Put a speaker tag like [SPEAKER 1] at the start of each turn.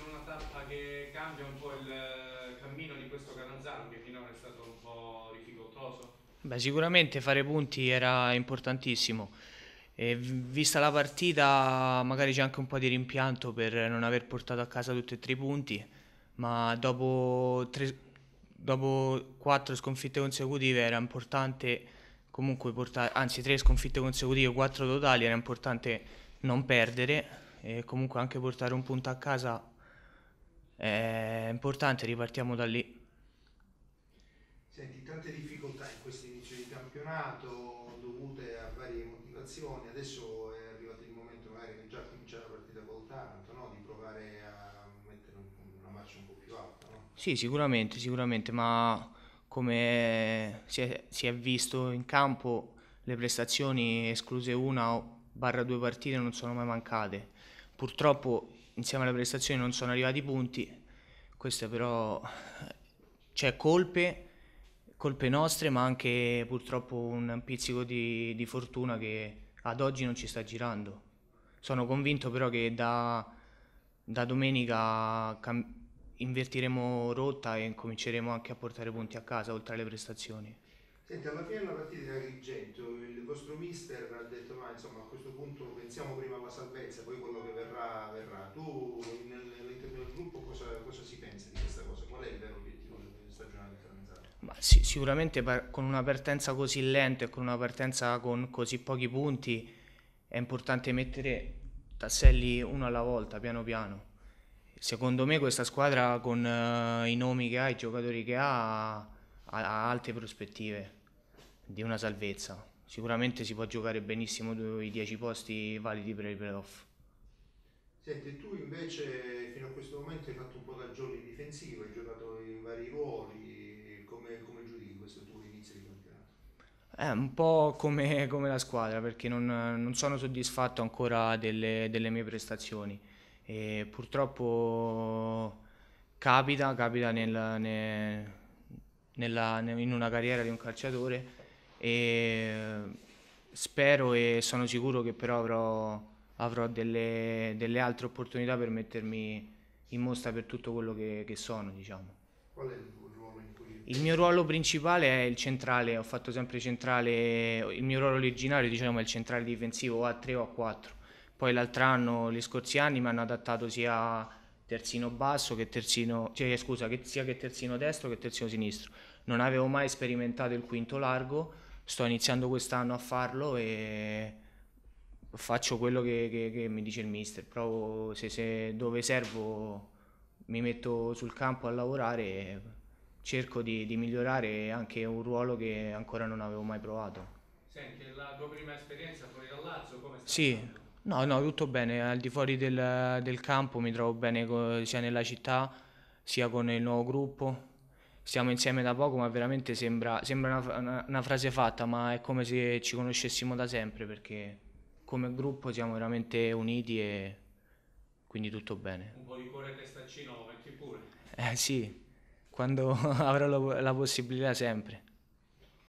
[SPEAKER 1] con una tappa che cambia un po' il eh, cammino di questo Cananzaro che finora è stato un po' difficoltoso? Beh, sicuramente fare punti era importantissimo. E vista la partita, magari c'è anche un po' di rimpianto per non aver portato a casa tutti e tre i punti, ma dopo, tre, dopo quattro sconfitte consecutive era importante comunque portare, anzi tre sconfitte consecutive, quattro totali, era importante non perdere e comunque anche portare un punto a casa è importante, ripartiamo da lì.
[SPEAKER 2] Senti, tante difficoltà in questi inizi di campionato dovute a varie motivazioni, adesso è arrivato il momento magari di già cominciare la partita col tanto, no? di provare a mettere
[SPEAKER 1] una marcia un po' più alta. No? Sì, sicuramente, sicuramente, ma come si è, si è visto in campo le prestazioni escluse una o barra due partite non sono mai mancate. Purtroppo insieme alle prestazioni non sono arrivati i punti, queste però c'è cioè, colpe, colpe nostre ma anche purtroppo un pizzico di, di fortuna che ad oggi non ci sta girando. Sono convinto però che da, da domenica invertiremo rotta e cominceremo anche a portare punti a casa oltre alle prestazioni.
[SPEAKER 2] Senti, alla fine della partita di Agrigento il vostro mister ha detto ma insomma a questo punto pensiamo prima alla salvezza, poi stagionale
[SPEAKER 1] Ma sì, sicuramente per, con una partenza così lenta e con una partenza con così pochi punti è importante mettere tasselli uno alla volta, piano piano. Secondo me questa squadra con uh, i nomi che ha, i giocatori che ha, ha, ha alte prospettive di una salvezza. Sicuramente si può giocare benissimo i 10 posti validi per i playoff.
[SPEAKER 2] Senti, tu invece fino a questo momento hai fatto un po' da giocatore difensivo, hai giocato in vari ruoli, come, come giudichi questo tuo inizio di campionato?
[SPEAKER 1] È eh, un po' come, come la squadra perché non, non, sono soddisfatto ancora delle, delle mie prestazioni e purtroppo capita, capita nel, nel, nella, in una carriera di un calciatore e spero e sono sicuro che però avrò, avrò delle, delle altre opportunità per mettermi in mostra per tutto quello che, che sono, diciamo. Qual è il tuo ruolo in cui... Il mio ruolo principale è il centrale, ho fatto sempre centrale, il mio ruolo originario diciamo è il centrale difensivo o a 3 o a 4. Poi l'altro anno, gli scorsi anni, mi hanno adattato sia terzino basso che terzino, cioè, scusa, che sia che terzino destro che terzino sinistro. Non avevo mai sperimentato il quinto largo, sto iniziando quest'anno a farlo e faccio quello che, che, che, mi dice il mister, provo se, se, dove servo mi metto sul campo a lavorare e cerco di, di, migliorare anche un ruolo che ancora non avevo mai provato. Senti, la tua prima
[SPEAKER 2] esperienza fuori dal Lazio come è
[SPEAKER 1] stata? Sì, no, no, tutto bene, al di fuori del, del campo mi trovo bene sia nella città sia con il nuovo gruppo, stiamo insieme da poco, ma veramente sembra, sembra una, una, una, frase fatta, ma è come se ci conoscessimo da sempre perché come gruppo siamo veramente uniti e quindi tutto bene. Un po' di cuore testaccino lo pure. Eh sì, quando avrò la possibilità sempre.